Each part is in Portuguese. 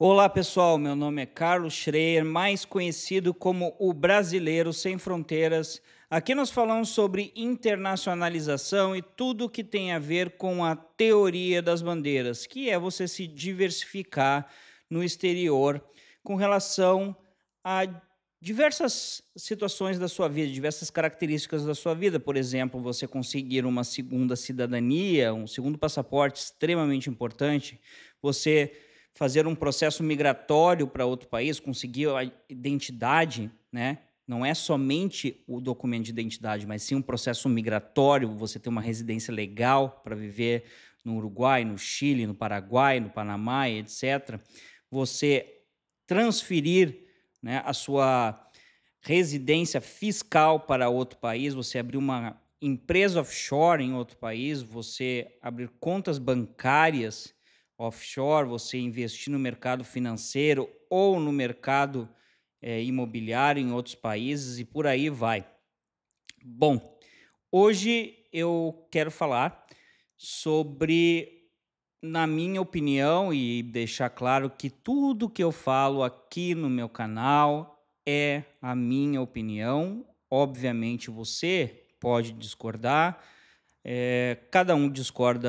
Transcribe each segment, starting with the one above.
Olá pessoal, meu nome é Carlos Schreier, mais conhecido como o Brasileiro Sem Fronteiras. Aqui nós falamos sobre internacionalização e tudo que tem a ver com a teoria das bandeiras, que é você se diversificar no exterior com relação a diversas situações da sua vida, diversas características da sua vida. Por exemplo, você conseguir uma segunda cidadania, um segundo passaporte extremamente importante, você fazer um processo migratório para outro país, conseguir a identidade, né? Não é somente o documento de identidade, mas sim um processo migratório, você ter uma residência legal para viver no Uruguai, no Chile, no Paraguai, no Panamá, etc. Você transferir né, a sua residência fiscal para outro país, você abrir uma empresa offshore em outro país, você abrir contas bancárias offshore, você investir no mercado financeiro ou no mercado é, imobiliário em outros países e por aí vai. Bom, hoje eu quero falar sobre, na minha opinião, e deixar claro que tudo que eu falo aqui no meu canal é a minha opinião. Obviamente você pode discordar, é, cada um discorda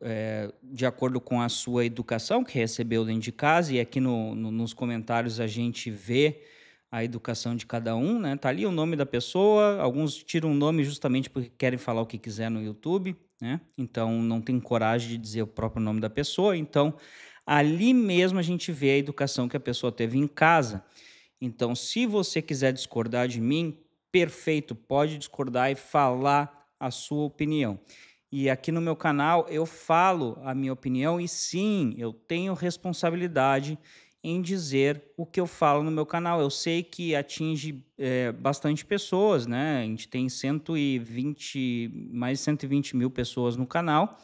é, de acordo com a sua educação que recebeu dentro de casa, e aqui no, no, nos comentários a gente vê a educação de cada um, né? Tá ali o nome da pessoa, alguns tiram o nome justamente porque querem falar o que quiser no YouTube, né? Então não tem coragem de dizer o próprio nome da pessoa, então ali mesmo a gente vê a educação que a pessoa teve em casa. Então, se você quiser discordar de mim, perfeito, pode discordar e falar a sua opinião. E aqui no meu canal eu falo a minha opinião e sim, eu tenho responsabilidade em dizer o que eu falo no meu canal. Eu sei que atinge é, bastante pessoas, né? A gente tem 120, mais de 120 mil pessoas no canal.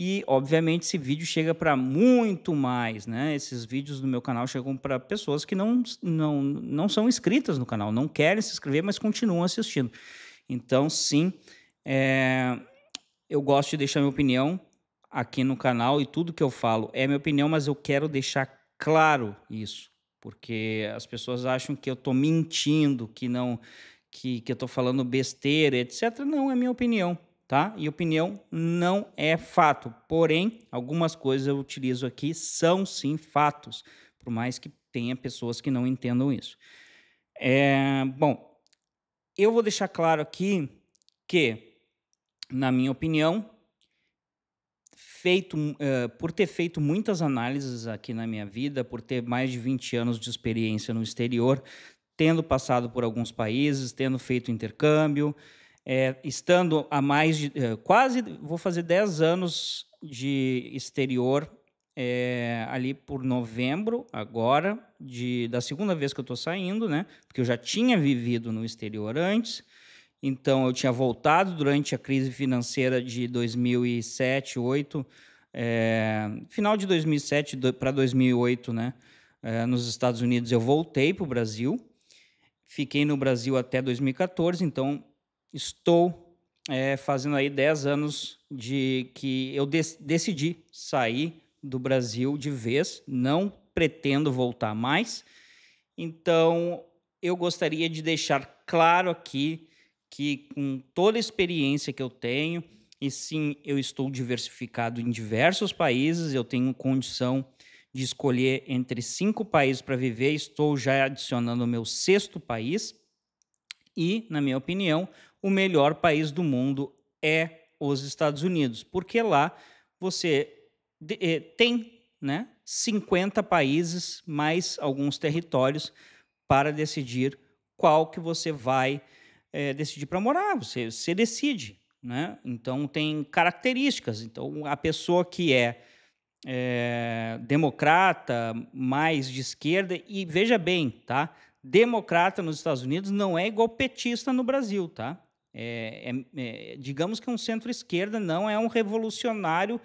E, obviamente, esse vídeo chega para muito mais, né? Esses vídeos do meu canal chegam para pessoas que não, não, não são inscritas no canal, não querem se inscrever, mas continuam assistindo. Então, sim, é, eu gosto de deixar minha opinião aqui no canal e tudo que eu falo é minha opinião, mas eu quero deixar claro isso, porque as pessoas acham que eu estou mentindo, que não, que, que eu estou falando besteira, etc. Não é minha opinião, tá? E opinião não é fato. Porém, algumas coisas eu utilizo aqui são sim fatos, por mais que tenha pessoas que não entendam isso. É, bom, eu vou deixar claro aqui que na minha opinião, feito, uh, por ter feito muitas análises aqui na minha vida, por ter mais de 20 anos de experiência no exterior, tendo passado por alguns países, tendo feito intercâmbio, é, estando há mais de eh, quase vou fazer 10 anos de exterior é, ali por novembro agora de, da segunda vez que eu estou saindo, né? Porque eu já tinha vivido no exterior antes então, eu tinha voltado durante a crise financeira de 2007, 2008, é, final de 2007 para 2008, né? É, nos Estados Unidos, eu voltei para o Brasil, fiquei no Brasil até 2014, então estou é, fazendo aí 10 anos de que eu decidi sair do Brasil de vez, não pretendo voltar mais. Então, eu gostaria de deixar claro aqui que com toda a experiência que eu tenho, e sim, eu estou diversificado em diversos países, eu tenho condição de escolher entre cinco países para viver, estou já adicionando o meu sexto país. E, na minha opinião, o melhor país do mundo é os Estados Unidos, porque lá você eh, tem né, 50 países mais alguns territórios para decidir qual que você vai é, decidir para morar, você, você decide. Né? Então, tem características. Então, a pessoa que é, é democrata, mais de esquerda, e veja bem, tá? democrata nos Estados Unidos não é igual petista no Brasil, tá? É, é, é, digamos que um centro-esquerda não é um revolucionário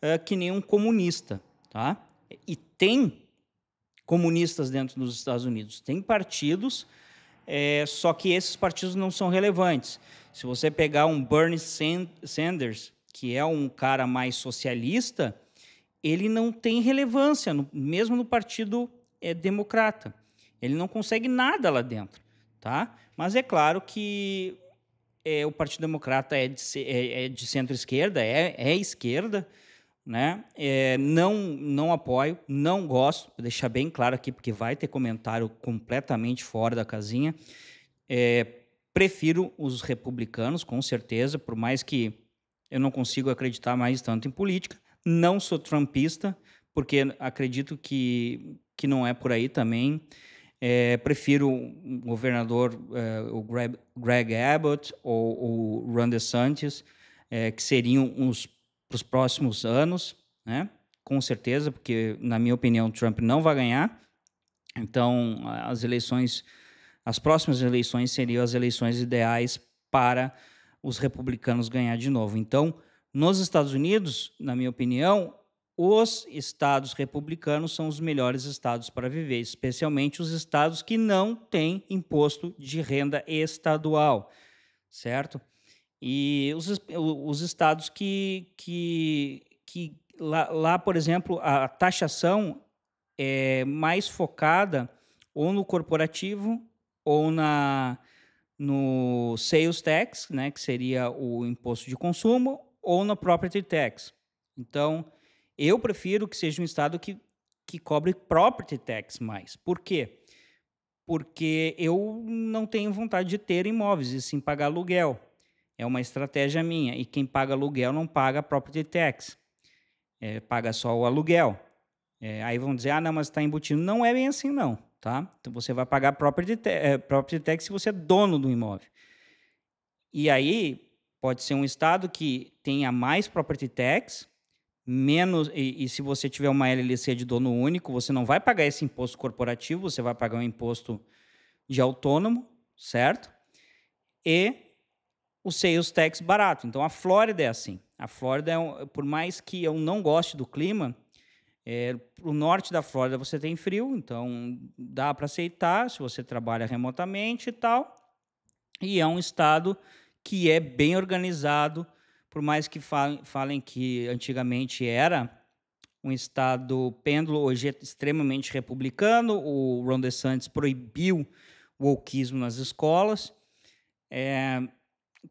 é, que nem um comunista, tá? E tem comunistas dentro dos Estados Unidos, tem partidos é, só que esses partidos não são relevantes. Se você pegar um Bernie Sanders, que é um cara mais socialista, ele não tem relevância, no, mesmo no Partido é, Democrata. Ele não consegue nada lá dentro. Tá? Mas é claro que é, o Partido Democrata é de, é, é de centro-esquerda, é, é esquerda, né? É, não, não apoio, não gosto, vou deixar bem claro aqui, porque vai ter comentário completamente fora da casinha. É, prefiro os republicanos, com certeza, por mais que eu não consigo acreditar mais tanto em política. Não sou trumpista, porque acredito que, que não é por aí também. É, prefiro o governador, é, o Greg, Greg Abbott ou o Ron DeSantis, é, que seriam os para os próximos anos, né? Com certeza, porque na minha opinião Trump não vai ganhar. Então, as eleições, as próximas eleições seriam as eleições ideais para os republicanos ganhar de novo. Então, nos Estados Unidos, na minha opinião, os estados republicanos são os melhores estados para viver, especialmente os estados que não têm imposto de renda estadual, certo? E os, os estados que, que, que lá, lá, por exemplo, a taxação é mais focada ou no corporativo ou na, no sales tax, né, que seria o imposto de consumo, ou na property tax. Então, eu prefiro que seja um estado que, que cobre property tax mais. Por quê? Porque eu não tenho vontade de ter imóveis e sim pagar aluguel. É uma estratégia minha. E quem paga aluguel não paga property tax. É, paga só o aluguel. É, aí vão dizer, ah, não, mas está embutido. Não é bem assim, não. Tá? Então você vai pagar property, é, property tax se você é dono do imóvel. E aí pode ser um estado que tenha mais property tax, menos e, e, se você tiver uma LLC de dono único, você não vai pagar esse imposto corporativo, você vai pagar um imposto de autônomo, certo? E o sales tax barato. Então a Flórida é assim. A Flórida, é um, por mais que eu não goste do clima, é, o norte da Flórida você tem frio, então dá para aceitar se você trabalha remotamente e tal. E é um estado que é bem organizado, por mais que falem, falem que antigamente era um estado pêndulo, hoje é extremamente republicano. O Ron DeSantis proibiu o wokeismo nas escolas. É,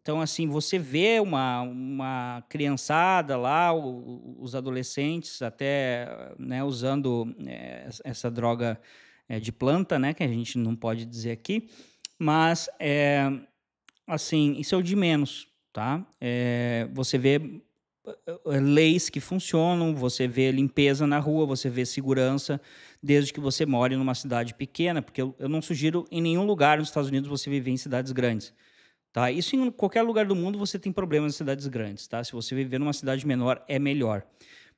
então, assim, você vê uma, uma criançada lá, os adolescentes até né, usando é, essa droga é, de planta, né, que a gente não pode dizer aqui, mas, é, assim, isso é o de menos, tá? É, você vê é, leis que funcionam, você vê limpeza na rua, você vê segurança, desde que você more numa cidade pequena, porque eu, eu não sugiro em nenhum lugar nos Estados Unidos você viver em cidades grandes Tá? Isso em qualquer lugar do mundo você tem problemas em cidades grandes, tá? Se você viver numa cidade menor, é melhor.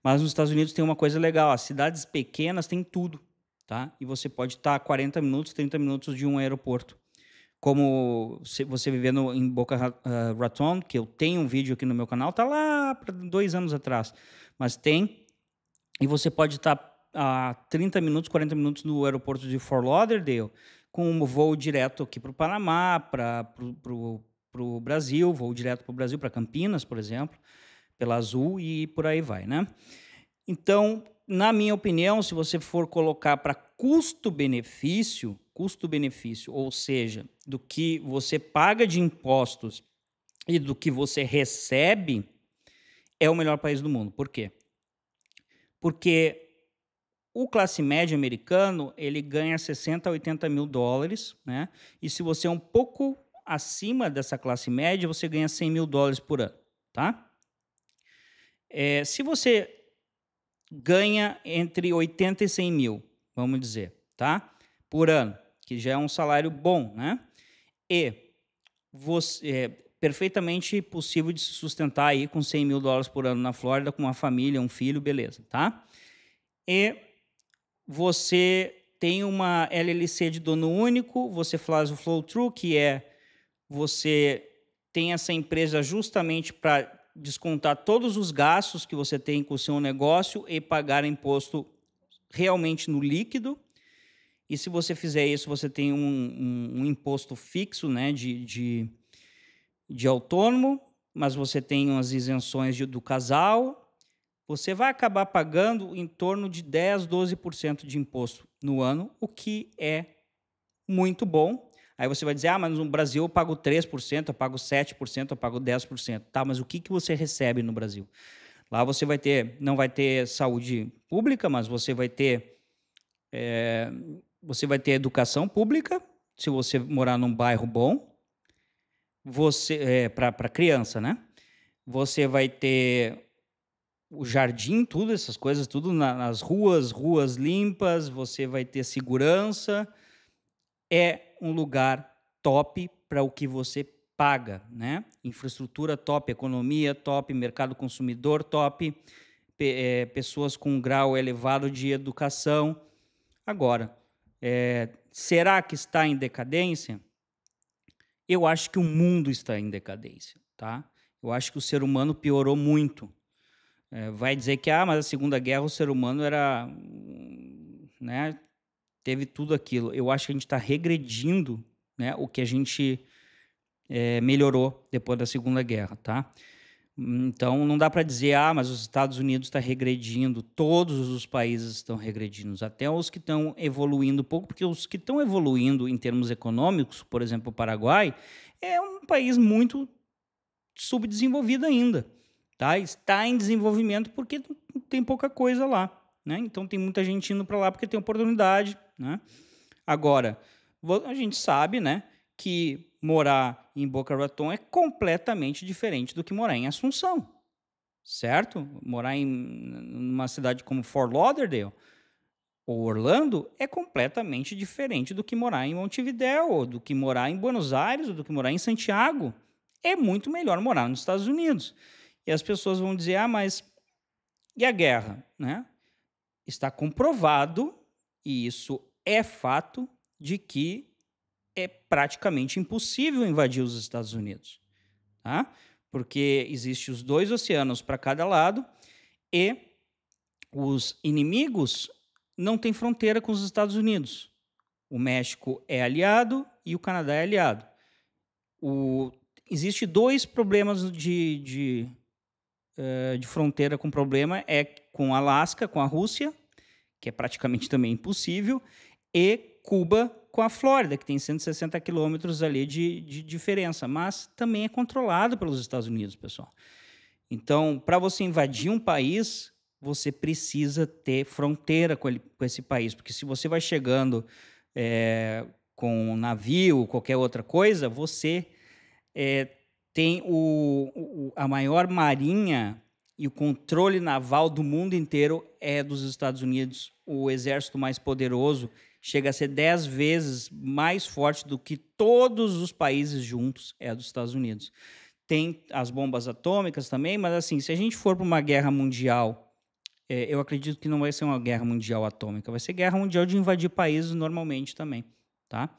Mas nos Estados Unidos tem uma coisa legal, as cidades pequenas têm tudo, tá? E você pode estar a 40 minutos, 30 minutos de um aeroporto. Como você vivendo em Boca eh, Raton, que eu tenho um vídeo aqui no meu canal, tá lá dois anos atrás, mas tem. E você pode estar a 30 minutos, 40 minutos do aeroporto de Fort Lauderdale, com um voo direto aqui para o Panamá, para o para o Brasil, vou direto para o Brasil, para Campinas, por exemplo, pela Azul e por aí vai, né? Então, na minha opinião, se você for colocar para custo-benefício, custo-benefício, ou seja, do que você paga de impostos e do que você recebe, é o melhor país do mundo. Por quê? Porque o classe média americano ele ganha 60 a 80 mil dólares, né? E se você é um pouco acima dessa classe média, você ganha 100 mil dólares por ano, tá? É, se você ganha entre 80 e 100 mil, vamos dizer, tá? Por ano, que já é um salário bom, né? E você é perfeitamente possível de se sustentar aí com 100 mil dólares por ano na Flórida, com uma família, um filho, beleza, tá? E você tem uma LLC de dono único, você faz o flow-through, que é você tem essa empresa justamente para descontar todos os gastos que você tem com o seu negócio e pagar imposto realmente no líquido. E se você fizer isso, você tem um, um, um imposto fixo né, de, de, de, autônomo, mas você tem as isenções de, do casal. Você vai acabar pagando em torno de 10, 12% de imposto no ano, o que é muito bom, Aí você vai dizer, ah, mas no Brasil eu pago 3%, eu pago 7%, eu pago 10%. Tá, mas o que, que você recebe no Brasil? Lá você vai ter, não vai ter saúde pública, mas você vai ter, é, você vai ter educação pública, se você morar num bairro bom, você é, eh, para criança, né? Você vai ter o jardim, tudo essas coisas, tudo na, nas ruas, ruas limpas, você vai ter segurança. É um lugar top para o que você paga, né? Infraestrutura top, economia top, mercado consumidor top, pe é, pessoas com um grau elevado de educação. Agora, é, será que está em decadência? Eu acho que o mundo está em decadência, tá? Eu acho que o ser humano piorou muito. É, vai dizer que ah, mas a Segunda Guerra o ser humano era, né? teve tudo aquilo. Eu acho que a gente está regredindo né, o que a gente é, melhorou depois da Segunda Guerra, tá? Então, não dá para dizer, ah, mas os Estados Unidos está regredindo, todos os países estão regredindo, até os que estão evoluindo pouco, porque os que estão evoluindo em termos econômicos, por exemplo, o Paraguai, é um país muito subdesenvolvido ainda, tá? Está em desenvolvimento porque tem pouca coisa lá, né? Então, tem muita gente indo para lá porque tem oportunidade, né? Agora, a gente sabe né, que morar em Boca Raton é completamente diferente do que morar em Assunção, certo? Morar em uma cidade como Fort Lauderdale ou Orlando é completamente diferente do que morar em Montevideo, ou do que morar em Buenos Aires, ou do que morar em Santiago. É muito melhor morar nos Estados Unidos. E as pessoas vão dizer: ah, mas e a guerra? Né? Está comprovado e isso é fato, de que é praticamente impossível invadir os Estados Unidos, tá? porque existem os dois oceanos para cada lado e os inimigos não têm fronteira com os Estados Unidos. O México é aliado e o Canadá é aliado. O, existe dois problemas de, de, de, eh, de fronteira com problema é com Alasca, com a Rússia que é praticamente também impossível, e Cuba com a Flórida, que tem 160 quilômetros ali de, de diferença, mas também é controlado pelos Estados Unidos, pessoal. Então, para você invadir um país, você precisa ter fronteira com, ele, com esse país, porque se você vai chegando é, com um navio, qualquer outra coisa, você é, tem o, o, a maior marinha e o controle naval do mundo inteiro é dos Estados Unidos. O exército mais poderoso chega a ser dez vezes mais forte do que todos os países juntos é dos Estados Unidos. Tem as bombas atômicas também, mas assim, se a gente for para uma guerra mundial, é, eu acredito que não vai ser uma guerra mundial atômica, vai ser guerra mundial de invadir países normalmente também, tá?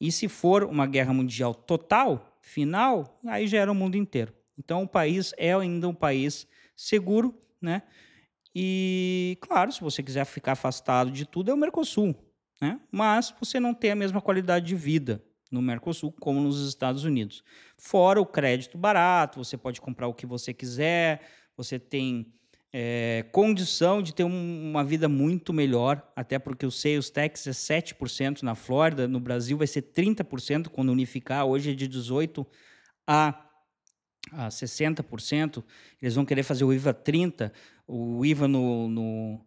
E se for uma guerra mundial total, final, aí já o mundo inteiro. Então o país é ainda um país seguro, né? E, claro, se você quiser ficar afastado de tudo, é o Mercosul, né? Mas você não tem a mesma qualidade de vida no Mercosul como nos Estados Unidos. Fora o crédito barato, você pode comprar o que você quiser, você tem é, condição de ter um, uma vida muito melhor, até porque o sales tax é 7% na Flórida, no Brasil vai ser 30% quando unificar, hoje é de 18% a a 60%, eles vão querer fazer o IVA 30%, o IVA no, no,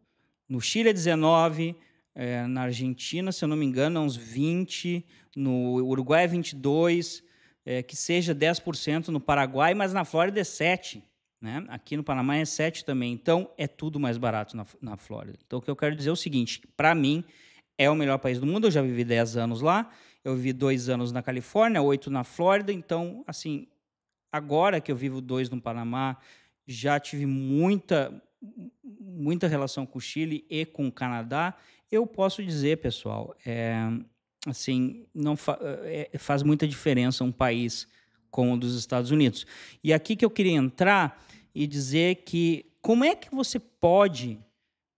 no Chile é 19%, é, na Argentina, se eu não me engano, é uns 20%, no Uruguai é 22%, é, que seja 10% no Paraguai, mas na Flórida é 7%. Né? Aqui no Panamá é 7 também. Então, é tudo mais barato na, na Flórida. Então, o que eu quero dizer é o seguinte: para mim, é o melhor país do mundo. Eu já vivi 10 anos lá. Eu vivi 2 anos na Califórnia, 8 na Flórida. Então, assim, agora que eu vivo dois no Panamá, já tive muita, muita relação com o Chile e com o Canadá, eu posso dizer, pessoal, é, assim, não fa é, é faz muita diferença um país como o dos Estados Unidos. E aqui que eu queria entrar e dizer que como é que você pode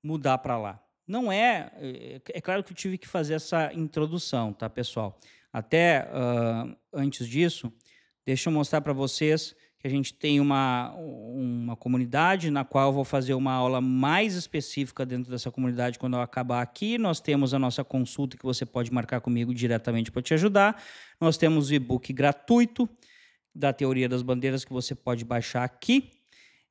mudar para lá? Não é, é, é, claro que eu tive que fazer essa introdução, tá, pessoal? Até uh, antes disso, Deixa eu mostrar para vocês que a gente tem uma, uma comunidade na qual eu vou fazer uma aula mais específica dentro dessa comunidade quando eu acabar aqui. Nós temos a nossa consulta que você pode marcar comigo diretamente para te ajudar. Nós temos o e-book gratuito da Teoria das Bandeiras que você pode baixar aqui.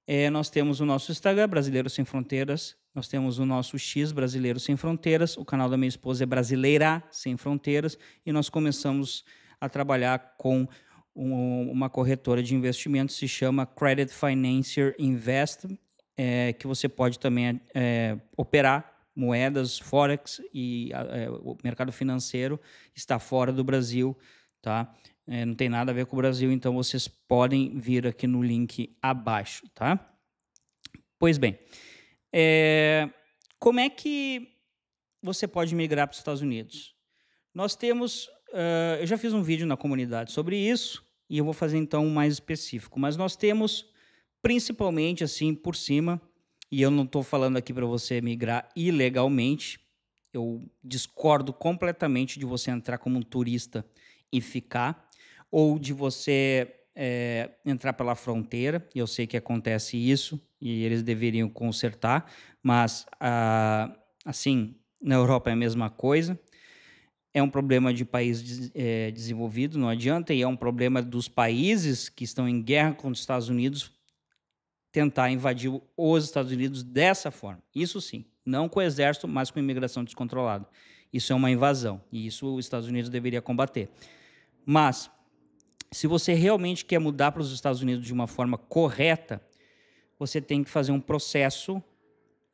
É, nós temos o nosso Instagram, Brasileiros Sem Fronteiras. Nós temos o nosso X, Brasileiros Sem Fronteiras. O canal da minha esposa é Brasileira Sem Fronteiras. E nós começamos a trabalhar com um, uma corretora de investimentos, se chama Credit Financier Invest, é, que você pode também é, operar moedas, forex e é, o mercado financeiro está fora do Brasil, tá? É, não tem nada a ver com o Brasil, então vocês podem vir aqui no link abaixo, tá? Pois bem, é, como é que você pode migrar para os Estados Unidos? Nós temos Uh, eu já fiz um vídeo na comunidade sobre isso e eu vou fazer então um mais específico. Mas nós temos, principalmente assim por cima, e eu não estou falando aqui para você migrar ilegalmente, eu discordo completamente de você entrar como um turista e ficar, ou de você é, entrar pela fronteira, eu sei que acontece isso, e eles deveriam consertar, mas ah, assim, na Europa é a mesma coisa, é um problema de país é, desenvolvido, não adianta, e é um problema dos países que estão em guerra contra os Estados Unidos tentar invadir os Estados Unidos dessa forma. Isso sim, não com o exército, mas com imigração descontrolada. Isso é uma invasão e isso os Estados Unidos deveria combater. Mas se você realmente quer mudar para os Estados Unidos de uma forma correta, você tem que fazer um processo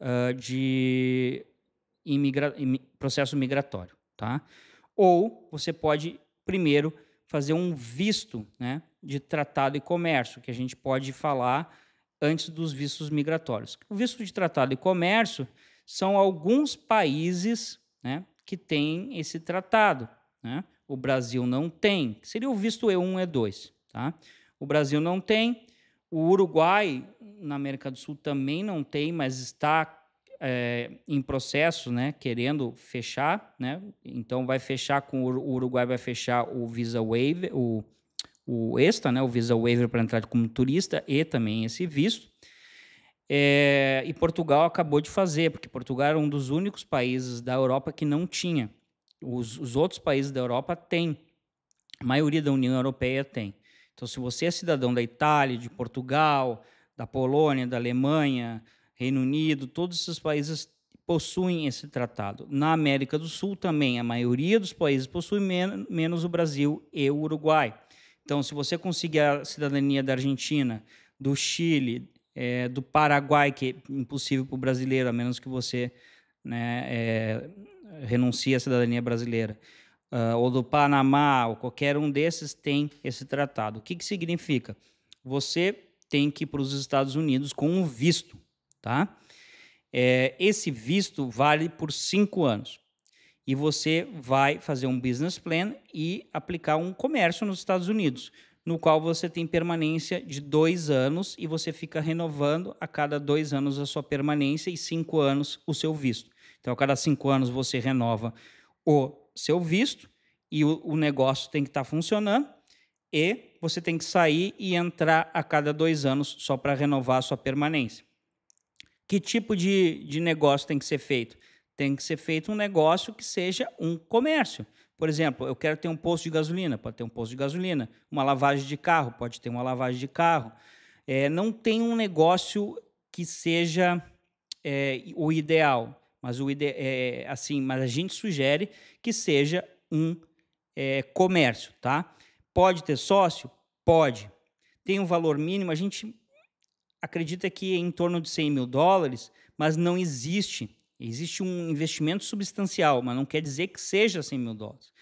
uh, de imigra processo migratório, tá? Ou você pode primeiro fazer um visto né, de tratado e comércio, que a gente pode falar antes dos vistos migratórios. O visto de tratado e comércio são alguns países né, que têm esse tratado. Né? O Brasil não tem. Seria o visto E1, E2. Tá? O Brasil não tem. O Uruguai, na América do Sul, também não tem, mas está é, em processo, né, querendo fechar, né? Então vai fechar com o Uruguai vai fechar o Visa Waiver, o, o ESTA, né, o Visa Waiver para entrar como turista e também esse visto. É, e Portugal acabou de fazer, porque Portugal era um dos únicos países da Europa que não tinha. Os, os outros países da Europa têm. A maioria da União Europeia tem. Então, se você é cidadão da Itália, de Portugal, da Polônia, da Alemanha, Reino Unido, todos esses países possuem esse tratado. Na América do Sul também, a maioria dos países possui, men menos o Brasil e o Uruguai. Então, se você conseguir a cidadania da Argentina, do Chile, é, do Paraguai, que é impossível para o brasileiro, a menos que você né, é, renuncie à cidadania brasileira, uh, ou do Panamá, ou qualquer um desses, tem esse tratado. O que, que significa? Você tem que ir para os Estados Unidos com um visto tá? É, esse visto vale por cinco anos. E você vai fazer um business plan e aplicar um comércio nos Estados Unidos, no qual você tem permanência de dois anos e você fica renovando a cada dois anos a sua permanência e cinco anos o seu visto. Então, a cada cinco anos você renova o seu visto e o, o negócio tem que estar tá funcionando e você tem que sair e entrar a cada dois anos só para renovar a sua permanência. Que tipo de, de negócio tem que ser feito? Tem que ser feito um negócio que seja um comércio. Por exemplo, eu quero ter um posto de gasolina, pode ter um posto de gasolina. Uma lavagem de carro, pode ter uma lavagem de carro. É, não tem um negócio que seja é, o ideal, mas o ide é, assim, mas a gente sugere que seja um é, comércio, tá? Pode ter sócio, pode. Tem um valor mínimo, a gente acredita que é em torno de 100 mil dólares, mas não existe. Existe um investimento substancial, mas não quer dizer que seja 100 mil dólares.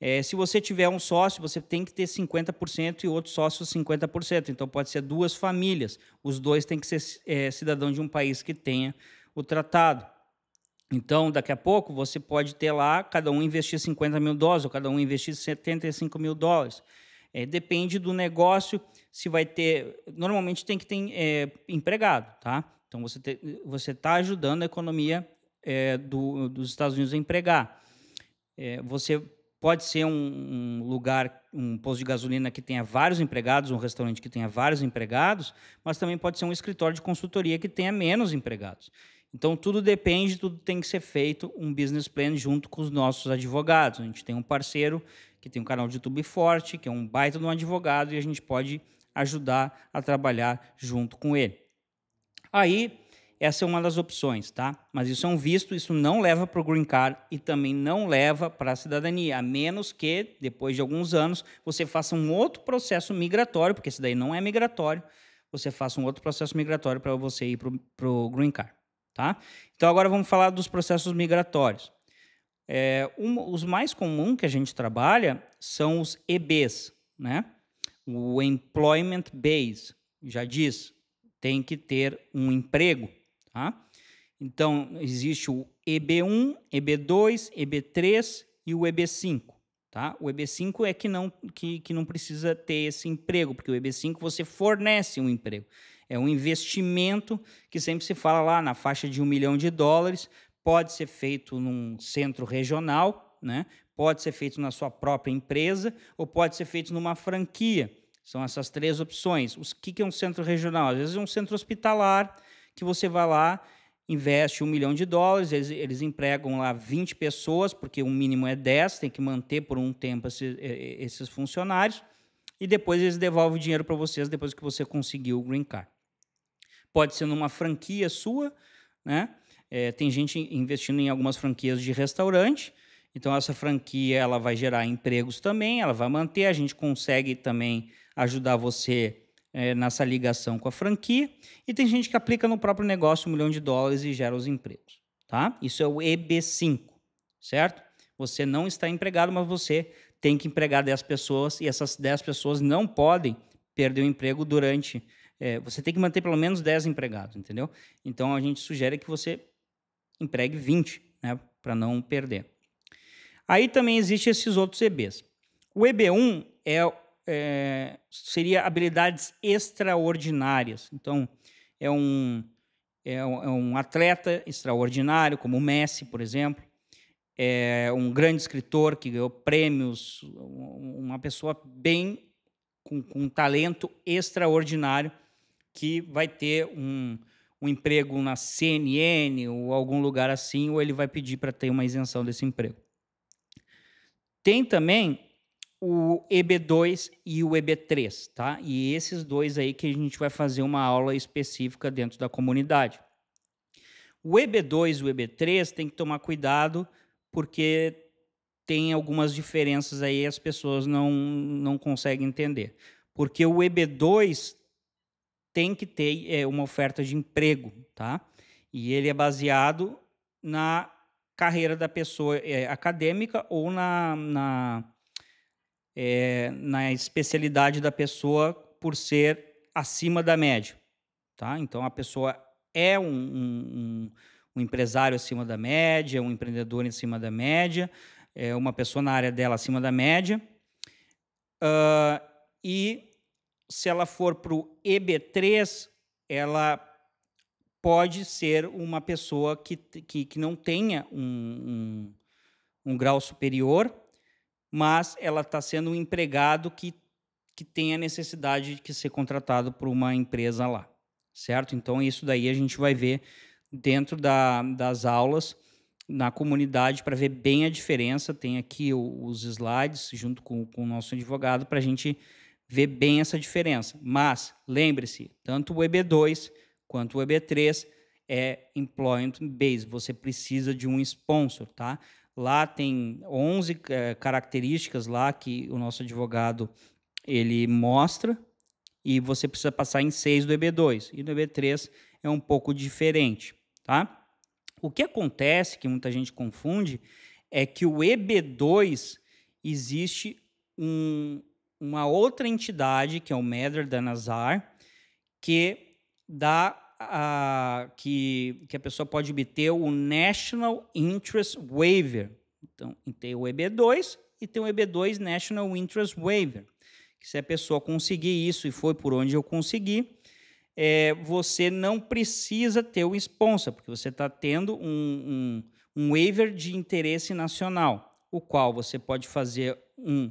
É, se você tiver um sócio, você tem que ter 50% e outro sócio 50%. Então, pode ser duas famílias. Os dois têm que ser é, cidadão de um país que tenha o tratado. Então, daqui a pouco, você pode ter lá, cada um investir 50 mil dólares ou cada um investir 75 mil dólares. É, depende do negócio se vai ter. Normalmente tem que ter é, empregado, tá? Então você te, você está ajudando a economia é, do, dos Estados Unidos a empregar. É, você pode ser um, um, lugar, um posto de gasolina que tenha vários empregados, um restaurante que tenha vários empregados, mas também pode ser um escritório de consultoria que tenha menos empregados. Então tudo depende, tudo tem que ser feito um business plan junto com os nossos advogados. A gente tem um parceiro que tem um canal de YouTube forte, que é um baita de um advogado e a gente pode ajudar a trabalhar junto com ele. Aí, essa é uma das opções, tá? Mas isso é um visto, isso não leva para o green card e também não leva para a cidadania, a menos que, depois de alguns anos, você faça um outro processo migratório, porque esse daí não é migratório, você faça um outro processo migratório para você ir para o green card, tá? Então, agora vamos falar dos processos migratórios. É, um, os mais comuns que a gente trabalha são os EBs, né? O employment base já diz, tem que ter um emprego. Tá? Então, existe o EB1, EB2, EB3 e o EB5. Tá? O EB5 é que não, que, que não precisa ter esse emprego, porque o EB5 você fornece um emprego. É um investimento que sempre se fala lá na faixa de um milhão de dólares, pode ser feito num centro regional, né? Pode ser feito na sua própria empresa ou pode ser feito numa franquia. São essas três opções. O que é um centro regional? Às vezes é um centro hospitalar que você vai lá, investe um milhão de dólares, eles, eles empregam lá 20 pessoas, porque o mínimo é 10, tem que manter por um tempo esses, esses funcionários, e depois eles devolvem o dinheiro para vocês depois que você conseguiu o green card. Pode ser numa franquia sua, né? É, tem gente investindo em algumas franquias de restaurante, então essa franquia ela vai gerar empregos também, ela vai manter, a gente consegue também ajudar você é, nessa ligação com a franquia. E tem gente que aplica no próprio negócio um milhão de dólares e gera os empregos, tá? Isso é o EB5, certo? Você não está empregado, mas você tem que empregar 10 pessoas e essas 10 pessoas não podem perder o emprego durante. É, você tem que manter pelo menos 10 empregados, entendeu? Então a gente sugere que você empregue 20, né? Para não perder. Aí também existem esses outros EBs. O EB1 é, é, seria habilidades extraordinárias. Então, é um, é um, é um atleta extraordinário, como o Messi, por exemplo. É um grande escritor que ganhou prêmios, uma pessoa bem com, com, um talento extraordinário que vai ter um, um emprego na CNN ou algum lugar assim, ou ele vai pedir para ter uma isenção desse emprego. Tem também o EB2 e o EB3, tá? E esses dois aí que a gente vai fazer uma aula específica dentro da comunidade. O EB2 e o EB3 tem que tomar cuidado porque tem algumas diferenças aí as pessoas não, não conseguem entender. Porque o EB2 tem que ter é, uma oferta de emprego, tá? E ele é baseado na carreira da pessoa é, acadêmica ou na, na, é, na especialidade da pessoa por ser acima da média. Tá? Então, a pessoa é um, um, um empresário acima da média, um empreendedor acima da média, é uma pessoa na área dela acima da média. Uh, e se ela for para o EB3, ela pode ser uma pessoa que, que, que não tenha um, um, um grau superior, mas ela está sendo um empregado que, que tem a necessidade de ser contratado por uma empresa lá, certo? Então, isso daí a gente vai ver dentro da, das aulas na comunidade para ver bem a diferença. Tem aqui os slides junto com, com o nosso advogado para a gente ver bem essa diferença. Mas lembre-se, tanto o EB2 quanto o EB3 é employment based, você precisa de um sponsor, tá? Lá tem 11 é, eh, características lá que o nosso advogado ele mostra e você precisa passar em 6 do EB2 e no EB3 é um pouco diferente, tá? O que acontece que muita gente confunde é que o EB2 existe um, uma outra entidade que é o Medler da Nazar que dá a, que, que a pessoa pode obter o National Interest Waiver. Então, tem o EB2 e tem o EB2 National Interest Waiver. se a pessoa conseguir isso, e foi por onde eu consegui, é, você não precisa ter o sponsor, porque você está tendo um, um, um waiver de interesse nacional, o qual você pode fazer um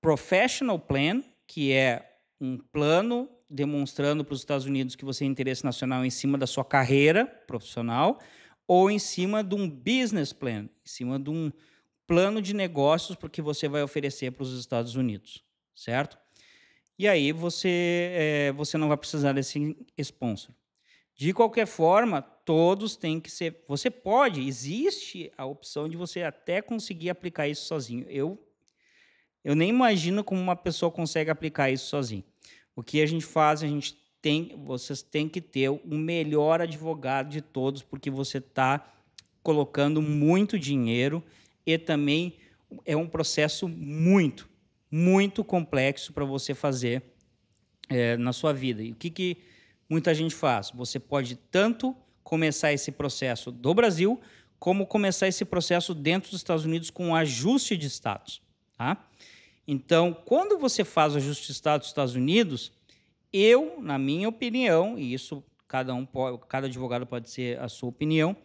professional plan, que é um plano demonstrando para os Estados Unidos que você tem interesse nacional em cima da sua carreira profissional ou em cima de um business plan, em cima de um plano de negócios porque você vai oferecer para os Estados Unidos, certo? E aí você, é, você não vai precisar desse sponsor. De qualquer forma, todos têm que ser. Você pode, existe a opção de você até conseguir aplicar isso sozinho. Eu, eu nem imagino como uma pessoa consegue aplicar isso sozinho. O que a gente faz, a gente tem, vocês têm que ter o melhor advogado de todos, porque você está colocando muito dinheiro e também é um processo muito, muito complexo para você fazer é, na sua vida. E o que, que muita gente faz? Você pode tanto começar esse processo do Brasil, como começar esse processo dentro dos Estados Unidos com ajuste de status. Tá? Então, quando você faz o ajuste de Estado dos Estados Unidos, eu, na minha opinião, e isso cada um pode, cada advogado pode ser a sua opinião,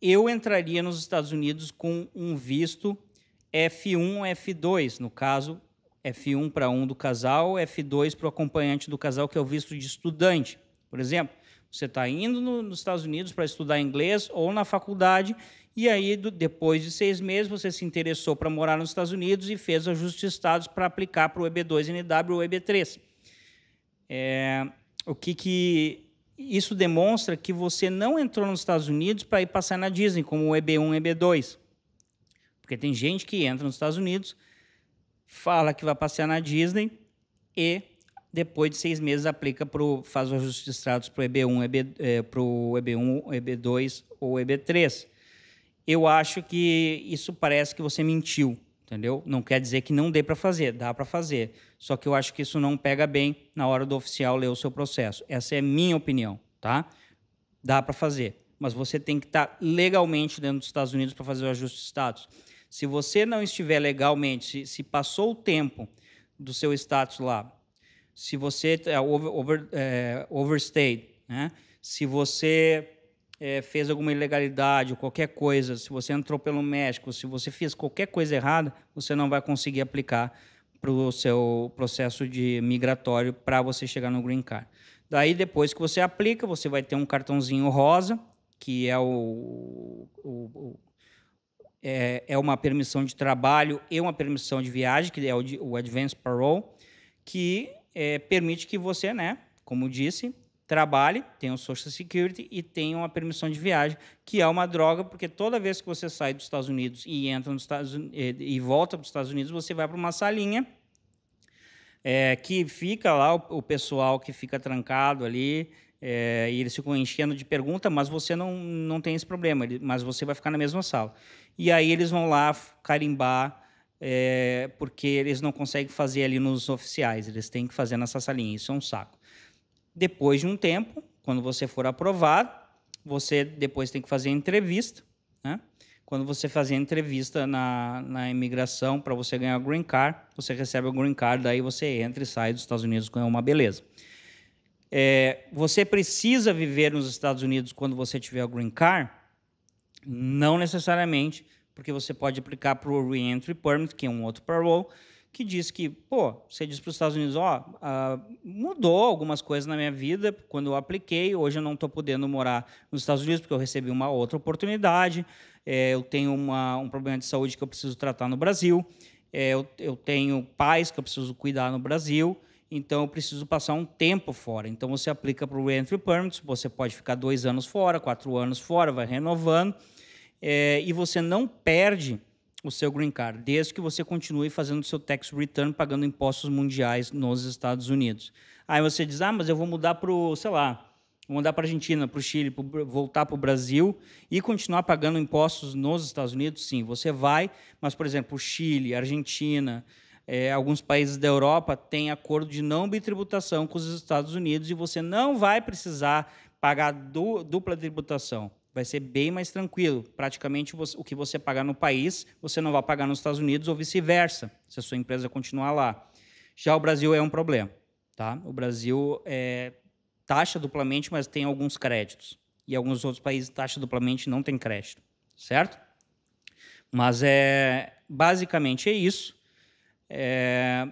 eu entraria nos Estados Unidos com um visto F1, F2, no caso F1 para um do casal, F2 para o acompanhante do casal, que é o visto de estudante, por exemplo. Você está indo no, nos Estados Unidos para estudar inglês ou na faculdade e aí, do, depois de seis meses, você se interessou para morar nos Estados Unidos e fez ajustes de estados para aplicar para o EB2NW ou EB3. É, o que, que isso demonstra que você não entrou nos Estados Unidos para ir passar na Disney, como o EB1 e EB2. Porque tem gente que entra nos Estados Unidos, fala que vai passear na Disney e depois de seis meses aplica pro, faz os ajuste de estratos para o EB1, EB, é, EB1, EB2 ou EB3 eu acho que isso parece que você mentiu, entendeu? Não quer dizer que não dê para fazer, dá para fazer. Só que eu acho que isso não pega bem na hora do oficial ler o seu processo. Essa é minha opinião, tá? Dá para fazer, mas você tem que estar tá legalmente dentro dos Estados Unidos para fazer o ajuste de status. Se você não estiver legalmente, se, se passou o tempo do seu status lá, se você é, over, over, é, overstayed, né? Se você é, fez alguma ilegalidade ou qualquer coisa, se você entrou pelo México, se você fez qualquer coisa errada, você não vai conseguir aplicar para o seu processo de migratório para você chegar no green card. Daí depois que você aplica, você vai ter um cartãozinho rosa que é o, o, o é, é, uma permissão de trabalho e uma permissão de viagem, que é o, o Advance Parole, que é, permite que você, né, como disse, trabalhe, tenham o Social Security e tenham uma permissão de viagem, que é uma droga, porque toda vez que você sai dos Estados Unidos e entra nos Estados Unidos, eh, e volta para os Estados Unidos, você vai para uma salinha é, que fica lá o, o, pessoal que fica trancado ali. É, e eles ficam enchendo de pergunta, mas você não, não tem esse problema, mas você vai ficar na mesma sala. E aí eles vão lá carimbar é, porque eles não conseguem fazer ali nos oficiais, eles têm que fazer nessa salinha, isso é um saco. Depois de um tempo, quando você for aprovado, você depois tem que fazer entrevista. Né? Quando você fazer entrevista na, na imigração para você ganhar o green card, você recebe o green card, daí você entra e sai dos Estados Unidos com é uma beleza. É, você precisa viver nos Estados Unidos quando você tiver o green card? Não necessariamente, porque você pode aplicar para o reentry permit, que é um outro parole, que diz que, pô, você diz para os Estados Unidos, ó, uh, mudou algumas coisas na minha vida quando eu apliquei, hoje eu não estou podendo morar nos Estados Unidos porque eu recebi uma outra oportunidade, é, eu tenho uma, um problema de saúde que eu preciso tratar no Brasil, é, eu, eu tenho pais que eu preciso cuidar no Brasil, então eu preciso passar um tempo fora. Então você aplica para o Reentry Permit, você pode ficar dois anos fora, quatro anos fora, vai renovando, é, e você não perde o seu green card, desde que você continue fazendo o seu tax return, pagando impostos mundiais nos Estados Unidos. Aí você diz, ah, mas eu vou mudar para o, sei lá, vou mudar para a Argentina, para o Chile, pro, voltar para o Brasil e continuar pagando impostos nos Estados Unidos? Sim, você vai, mas, por exemplo, Chile, Argentina, é, alguns países da Europa têm acordo de não bitributação com os Estados Unidos e você não vai precisar pagar du, dupla tributação vai ser bem mais tranquilo. Praticamente o que você pagar no país, você não vai pagar nos Estados Unidos ou vice-versa, se a sua empresa continuar lá. Já o Brasil é um problema. Tá? O Brasil é, taxa duplamente, mas tem alguns créditos. E alguns outros países taxa duplamente não tem crédito, certo? Mas é basicamente é isso. É,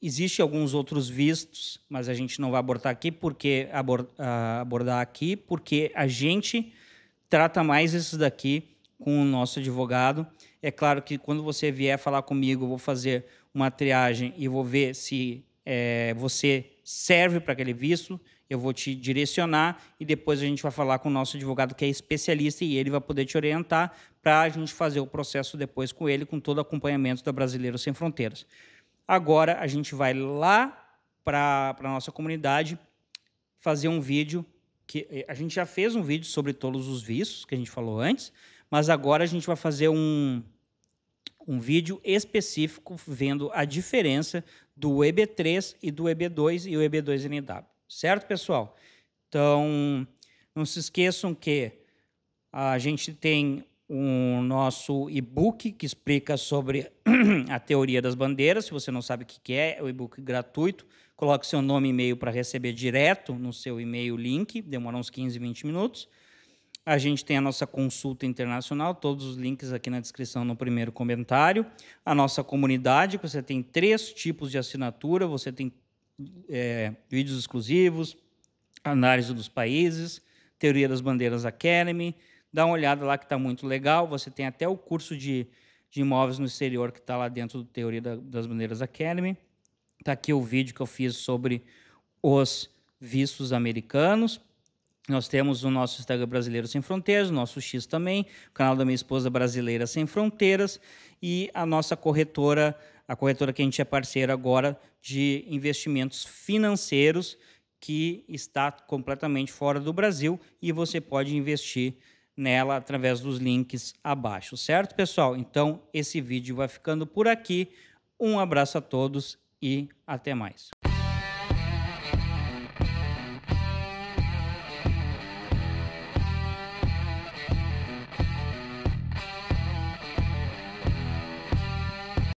existe alguns outros vistos, mas a gente não vai abordar aqui porque ah, abordar aqui porque a gente trata mais isso daqui com o nosso advogado. É claro que quando você vier falar comigo, eu vou fazer uma triagem e vou ver se é, você serve para aquele visto. Eu vou te direcionar e depois a gente vai falar com o nosso advogado que é especialista e ele vai poder te orientar para a gente fazer o processo depois com ele, com todo o acompanhamento da Brasileiros Sem Fronteiras. Agora a gente vai lá para a nossa comunidade fazer um vídeo que eh, a gente já fez um vídeo sobre todos os vícios que a gente falou antes, mas agora a gente vai fazer um um vídeo específico vendo a diferença do EB3 e do EB2 e o EB2NW, certo, pessoal? Então, não se esqueçam que a gente tem o um nosso e-book que explica sobre a teoria das bandeiras. Se você não sabe o que é, é o e-book gratuito coloque seu nome e e-mail para receber direto no seu e-mail link, demora uns 15, 20 minutos. A gente tem a nossa consulta internacional, todos os links aqui na descrição no primeiro comentário. A nossa comunidade, que você tem três tipos de assinatura: você tem é, vídeos exclusivos, análise dos países, Teoria das Bandeiras Academy. Dá uma olhada lá que está muito legal. Você tem até o curso de, de imóveis no exterior que está lá dentro do Teoria das Bandeiras Academy. Está aqui o vídeo que eu fiz sobre os vistos americanos. Nós temos o nosso Instagram Brasileiro Sem Fronteiras, o nosso X também, o canal da minha esposa Brasileira Sem Fronteiras e a nossa corretora, a corretora que a gente é parceiro agora de investimentos financeiros que está completamente fora do Brasil e você pode investir nela através dos links abaixo, certo, pessoal? Então, esse vídeo vai ficando por aqui. Um abraço a todos e até mais.